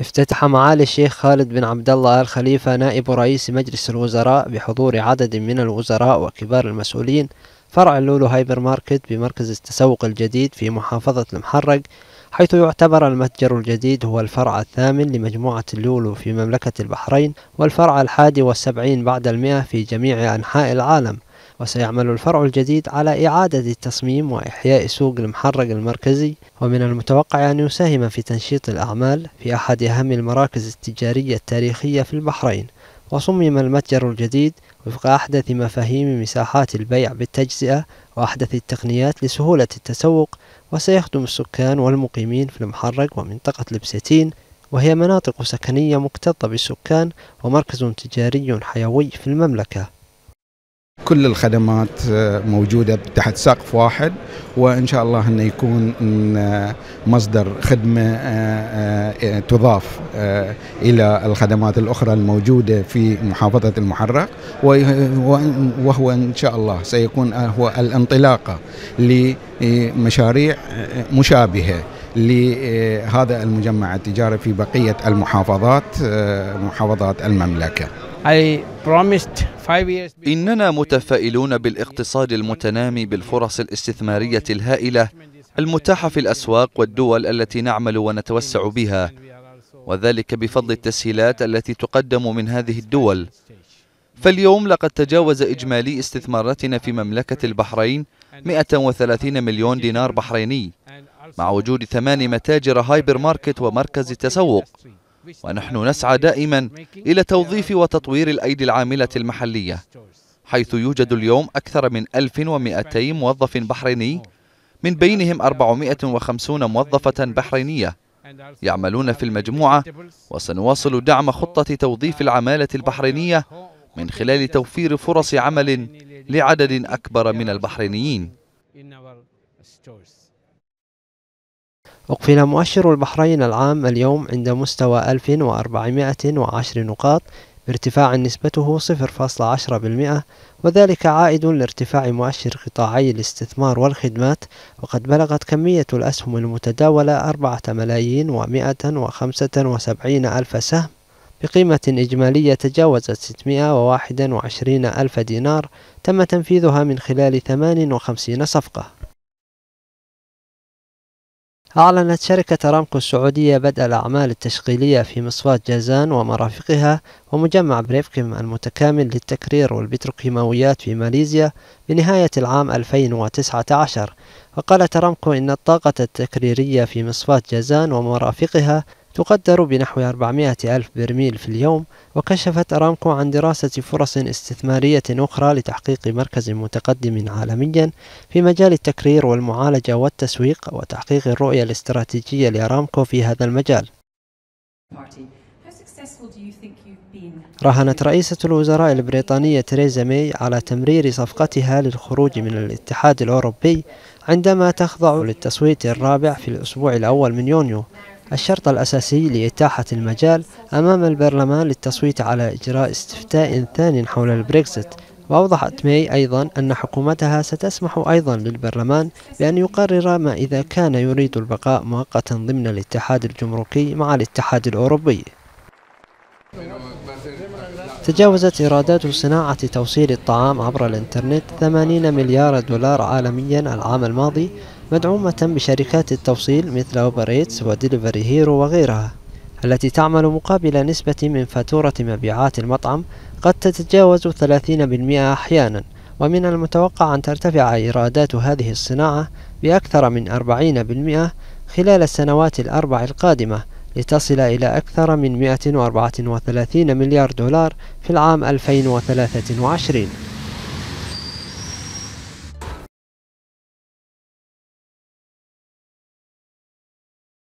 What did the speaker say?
افتتح معالي الشيخ خالد بن عبد الله آل خليفة نائب رئيس مجلس الوزراء بحضور عدد من الوزراء وكبار المسؤولين فرع اللولو هايبر ماركت بمركز التسوق الجديد في محافظة المحرق حيث يعتبر المتجر الجديد هو الفرع الثامن لمجموعة اللولو في مملكة البحرين والفرع الحادي والسبعين بعد المئة في جميع أنحاء العالم وسيعمل الفرع الجديد على إعادة التصميم وإحياء سوق المحرق المركزي ومن المتوقع أن يساهم في تنشيط الأعمال في أحد أهم المراكز التجارية التاريخية في البحرين وصمم المتجر الجديد وفق أحدث مفاهيم مساحات البيع بالتجزئة وأحدث التقنيات لسهولة التسوق وسيخدم السكان والمقيمين في المحرق ومنطقة لبستين وهي مناطق سكنية مكتظة بالسكان ومركز تجاري حيوي في المملكة كل الخدمات آه، موجودة تحت سقف واحد وإن شاء الله أنه يكون آه، مصدر خدمة آه، إيه، تضاف إلى الخدمات الأخرى الموجودة في محافظة المحرق وهو إن شاء الله سيكون هو الانطلاقة لمشاريع مشابهة لهذا المجمع التجاري في بقية المحافظات محافظات المملكة إننا متفائلون بالاقتصاد المتنامي بالفرص الاستثمارية الهائلة المتاحة في الأسواق والدول التي نعمل ونتوسع بها وذلك بفضل التسهيلات التي تقدم من هذه الدول فاليوم لقد تجاوز إجمالي استثماراتنا في مملكة البحرين 130 مليون دينار بحريني مع وجود ثمان متاجر هايبر ماركت ومركز تسوق ونحن نسعى دائما إلى توظيف وتطوير الأيدي العاملة المحلية حيث يوجد اليوم أكثر من 1200 موظف بحريني من بينهم 450 موظفة بحرينية يعملون في المجموعة وسنواصل دعم خطة توظيف العمالة البحرينية من خلال توفير فرص عمل لعدد أكبر من البحرينيين أقفل مؤشر البحرين العام اليوم عند مستوى 1410 نقاط بارتفاع نسبته 0.10% وذلك عائد لارتفاع مؤشر قطاعي الاستثمار والخدمات وقد بلغت كمية الأسهم المتداولة 4 ملايين و175 ألف سهم بقيمة إجمالية تجاوزت 621 ألف دينار تم تنفيذها من خلال 58 صفقة أعلنت شركة رامكو السعودية بدء الأعمال التشغيلية في مصفاة جازان ومرافقها ومجمع بريفكم المتكامل للتكرير والبتروكيماويات في ماليزيا بنهاية العام 2019 وقالت رامكو إن الطاقة التكريرية في مصفاة جازان ومرافقها تقدر بنحو 400 ألف برميل في اليوم وكشفت أرامكو عن دراسة فرص استثمارية أخرى لتحقيق مركز متقدم عالميا في مجال التكرير والمعالجة والتسويق وتحقيق الرؤية الاستراتيجية لأرامكو في هذا المجال راهنت رئيسة الوزراء البريطانية تريزا ماي على تمرير صفقتها للخروج من الاتحاد الأوروبي عندما تخضع للتصويت الرابع في الأسبوع الأول من يونيو الشرط الأساسي لإتاحة المجال أمام البرلمان للتصويت على إجراء استفتاء ثان حول البريكزيت وأوضحت ماي أيضا أن حكومتها ستسمح أيضا للبرلمان بأن يقرر ما إذا كان يريد البقاء مؤقتا ضمن الاتحاد الجمركي مع الاتحاد الأوروبي تجاوزت إيرادات صناعة توصيل الطعام عبر الإنترنت 80 مليار دولار عالميا العام الماضي مدعومة بشركات التوصيل مثل أوبر إيتس وديليفري هيرو وغيرها التي تعمل مقابل نسبة من فاتورة مبيعات المطعم قد تتجاوز 30% أحيانا ومن المتوقع أن ترتفع إيرادات هذه الصناعة بأكثر من 40% خلال السنوات الأربع القادمة لتصل إلى أكثر من 134 مليار دولار في العام 2023